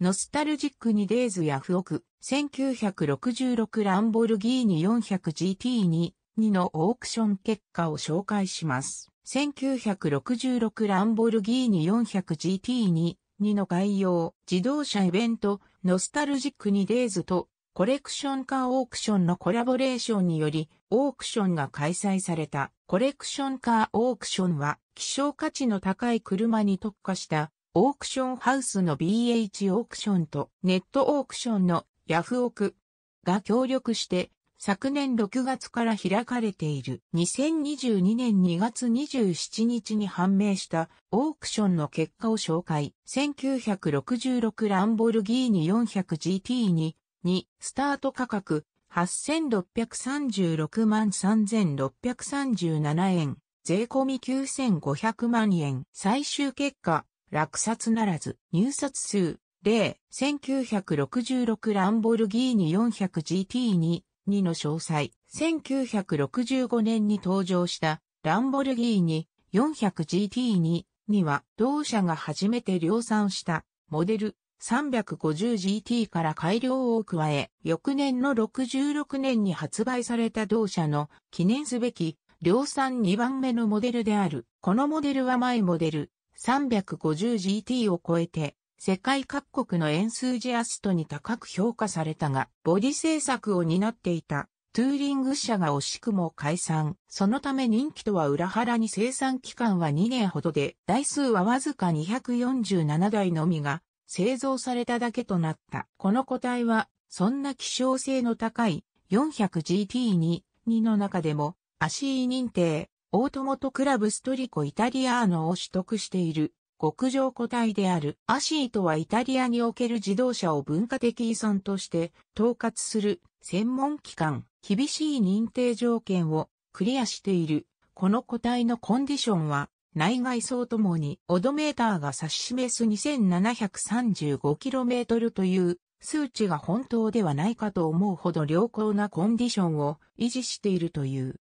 ノスタルジックにデイズやフオク、1966ランボルギーニ 400GT2、2のオークション結果を紹介します。1966ランボルギーニ 400GT2、2の概要、自動車イベント、ノスタルジックにデイズと、コレクションカーオークションのコラボレーションにより、オークションが開催された。コレクションカーオークションは、希少価値の高い車に特化したオークションハウスの BH オークションとネットオークションのヤフオクが協力して昨年6月から開かれている2022年2月27日に判明したオークションの結果を紹介。1966ランボルギーニ 400GT に2スタート価格8636万3637円税込み9500万円最終結果落札ならず、入札数、例、1966ランボルギーニ 400GT2、2の詳細、1965年に登場したランボルギーニ 400GT2 には同社が初めて量産したモデル 350GT から改良を加え、翌年の66年に発売された同社の記念すべき量産2番目のモデルである。このモデルは前モデル 350GT を超えて、世界各国のエンスージアストに高く評価されたが、ボディ制作を担っていたトゥーリング社が惜しくも解散。そのため人気とは裏腹に生産期間は2年ほどで、台数はわずか247台のみが製造されただけとなった。この個体は、そんな希少性の高い 400GT2 の中でも、足 E 認定、オートモトクラブストリコイタリアーノを取得している極上個体であるアシートはイタリアにおける自動車を文化的遺産として統括する専門機関、厳しい認定条件をクリアしている。この個体のコンディションは内外装ともにオドメーターが指し示す 2735km という数値が本当ではないかと思うほど良好なコンディションを維持しているという。